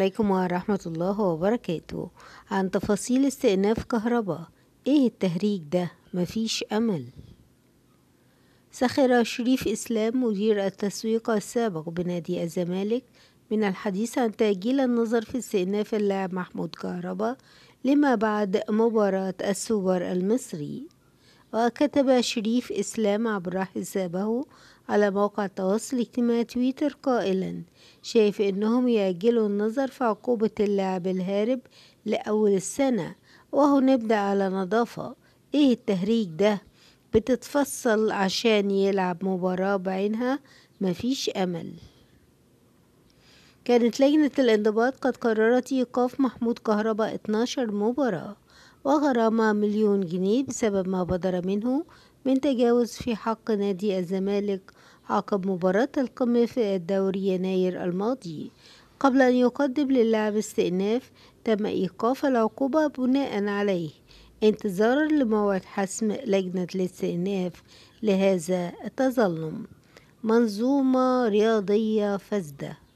عليكم ورحمة الله وبركاته عن تفاصيل استئناف كهرباء ايه التهريج ده مفيش امل سخر شريف اسلام مدير التسويق السابق بنادي الزمالك من الحديث عن تأجيل النظر في استئناف اللاعب محمود كهربا لما بعد مباراة السوبر المصري وكتب شريف إسلام عبر حسابه على موقع التواصل الاجتماعي تويتر قائلا شايف انهم يأجلوا النظر في عقوبة اللاعب الهارب لأول السنة وهو نبدأ على نظافة ايه التهريج ده بتتفصل عشان يلعب مباراة بعينها مفيش أمل كانت لجنة الانضباط قد قررت إيقاف محمود كهربا 12 مباراة وغرامة مليون جنيه بسبب ما بدر منه من تجاوز في حق نادي الزمالك عقب مباراة القمة في الدوري يناير الماضي قبل أن يقدم للاعب استئناف تم إيقاف العقوبة بناء عليه انتظارا لموعد حسم لجنة الاستئناف لهذا التظلم منظومة رياضية فاسدة